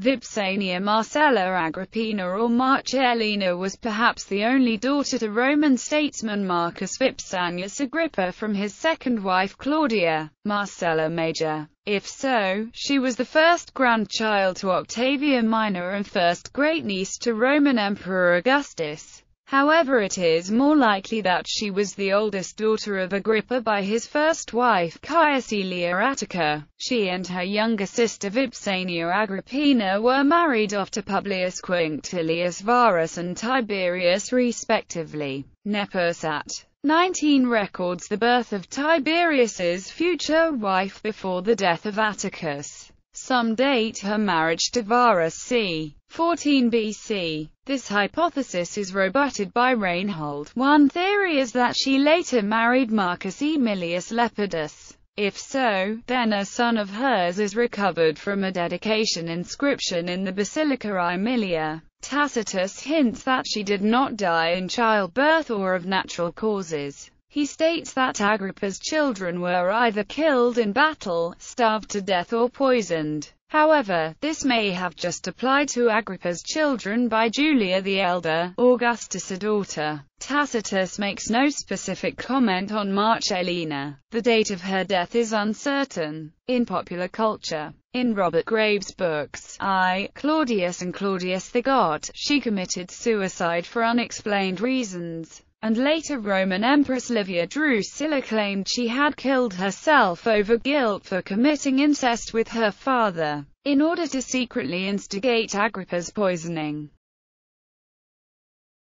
Vipsania Marcella Agrippina or Marcellina was perhaps the only daughter to Roman statesman Marcus Vipsanius Agrippa from his second wife Claudia, Marcella Major. If so, she was the first grandchild to Octavia Minor and first great-niece to Roman Emperor Augustus. However it is more likely that she was the oldest daughter of Agrippa by his first wife Caius Attica. She and her younger sister Vipsania Agrippina were married off to Publius Quinctilius Varus and Tiberius respectively. Nepos at 19 records the birth of Tiberius's future wife before the death of Atticus. Some date her marriage to Varus c. 14 BC. This hypothesis is rebutted by Reinhold. One theory is that she later married Marcus Aemilius Lepidus. If so, then a son of hers is recovered from a dedication inscription in the Basilica Aemilia. Tacitus hints that she did not die in childbirth or of natural causes. He states that Agrippa's children were either killed in battle, starved to death or poisoned. However, this may have just applied to Agrippa's children by Julia the Elder, Augustus' daughter. Tacitus makes no specific comment on March Elena. The date of her death is uncertain. In popular culture, in Robert Graves' books, I, Claudius and Claudius the God, she committed suicide for unexplained reasons and later Roman Empress Livia Drusilla claimed she had killed herself over guilt for committing incest with her father, in order to secretly instigate Agrippa's poisoning.